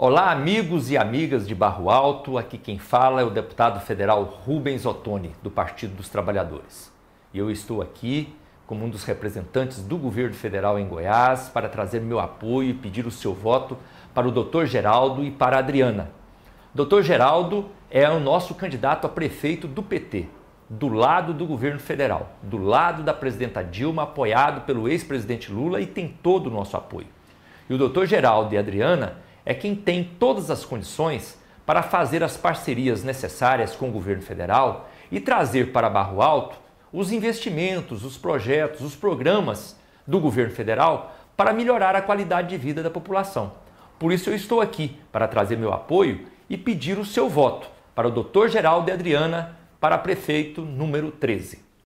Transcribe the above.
Olá, amigos e amigas de Barro Alto. Aqui quem fala é o deputado federal Rubens Ottoni, do Partido dos Trabalhadores. E eu estou aqui como um dos representantes do governo federal em Goiás para trazer meu apoio e pedir o seu voto para o Dr. Geraldo e para a Adriana. Dr. Geraldo é o nosso candidato a prefeito do PT, do lado do governo federal, do lado da presidenta Dilma, apoiado pelo ex-presidente Lula e tem todo o nosso apoio. E o Dr. Geraldo e a Adriana é quem tem todas as condições para fazer as parcerias necessárias com o governo federal e trazer para Barro Alto os investimentos, os projetos, os programas do governo federal para melhorar a qualidade de vida da população. Por isso eu estou aqui para trazer meu apoio e pedir o seu voto para o Dr. Geraldo Adriana para prefeito número 13.